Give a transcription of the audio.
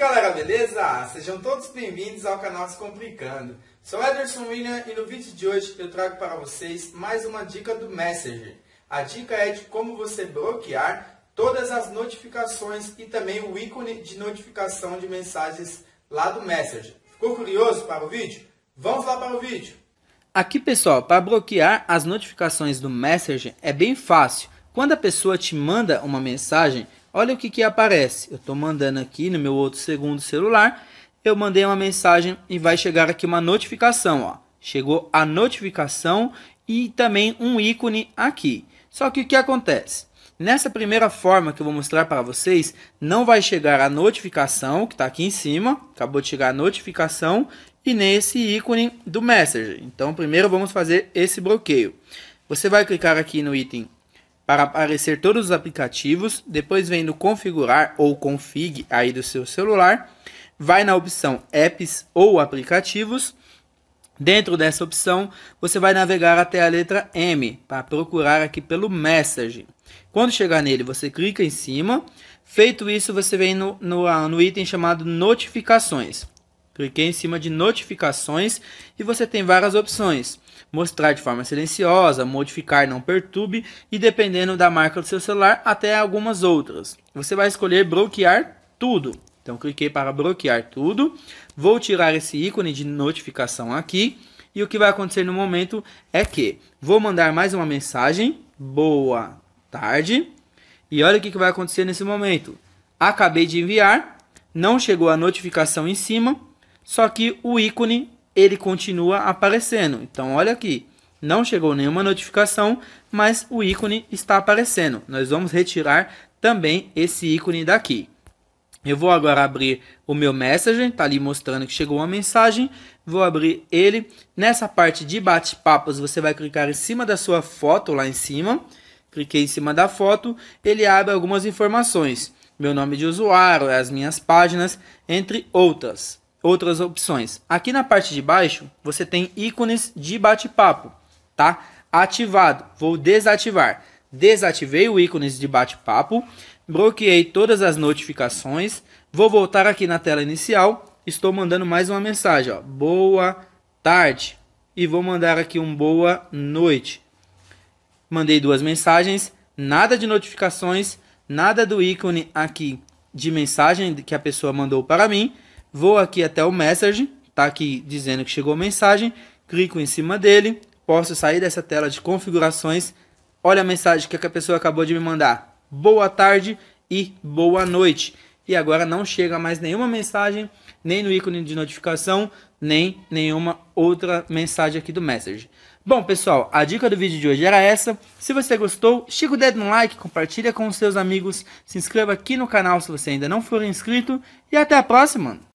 galera, beleza? Sejam todos bem-vindos ao canal Descomplicando. Sou Ederson William e no vídeo de hoje eu trago para vocês mais uma dica do Messenger. A dica é de como você bloquear todas as notificações e também o ícone de notificação de mensagens lá do Messenger. Ficou curioso para o vídeo? Vamos lá para o vídeo! Aqui pessoal, para bloquear as notificações do Messenger é bem fácil. Quando a pessoa te manda uma mensagem, Olha o que, que aparece. Eu estou mandando aqui no meu outro segundo celular. Eu mandei uma mensagem e vai chegar aqui uma notificação. Ó. Chegou a notificação e também um ícone aqui. Só que o que acontece? Nessa primeira forma que eu vou mostrar para vocês, não vai chegar a notificação que está aqui em cima. Acabou de chegar a notificação e nesse ícone do Messenger. Então, primeiro vamos fazer esse bloqueio. Você vai clicar aqui no item para aparecer todos os aplicativos, depois vem no configurar ou config aí do seu celular, vai na opção apps ou aplicativos, Dentro dessa opção, você vai navegar até a letra M para procurar aqui pelo Message. Quando chegar nele, você clica em cima. Feito isso, você vem no, no, no item chamado Notificações. Clique em cima de notificações e você tem várias opções. Mostrar de forma silenciosa, modificar não perturbe e dependendo da marca do seu celular até algumas outras. Você vai escolher bloquear tudo. Então cliquei para bloquear tudo. Vou tirar esse ícone de notificação aqui. E o que vai acontecer no momento é que vou mandar mais uma mensagem. Boa tarde. E olha o que vai acontecer nesse momento. Acabei de enviar, não chegou a notificação em cima, só que o ícone ele continua aparecendo. Então olha aqui, não chegou nenhuma notificação, mas o ícone está aparecendo. Nós vamos retirar também esse ícone daqui. Eu vou agora abrir o meu Messenger, está ali mostrando que chegou uma mensagem. Vou abrir ele. Nessa parte de bate-papos, você vai clicar em cima da sua foto, lá em cima. Cliquei em cima da foto, ele abre algumas informações. Meu nome de usuário, as minhas páginas, entre outras outras opções. Aqui na parte de baixo, você tem ícones de bate-papo, tá? Ativado, vou desativar. Desativei o ícones de bate-papo, bloqueei todas as notificações, vou voltar aqui na tela inicial, estou mandando mais uma mensagem, ó. Boa tarde. E vou mandar aqui um boa noite. Mandei duas mensagens, nada de notificações, nada do ícone aqui de mensagem que a pessoa mandou para mim Vou aqui até o message, tá aqui dizendo que chegou mensagem, clico em cima dele, posso sair dessa tela de configurações, olha a mensagem que a pessoa acabou de me mandar. Boa tarde e boa noite. E agora não chega mais nenhuma mensagem, nem no ícone de notificação, nem nenhuma outra mensagem aqui do Message. Bom, pessoal, a dica do vídeo de hoje era essa. Se você gostou, chega o dedo no like, compartilha com os seus amigos, se inscreva aqui no canal se você ainda não for inscrito e até a próxima!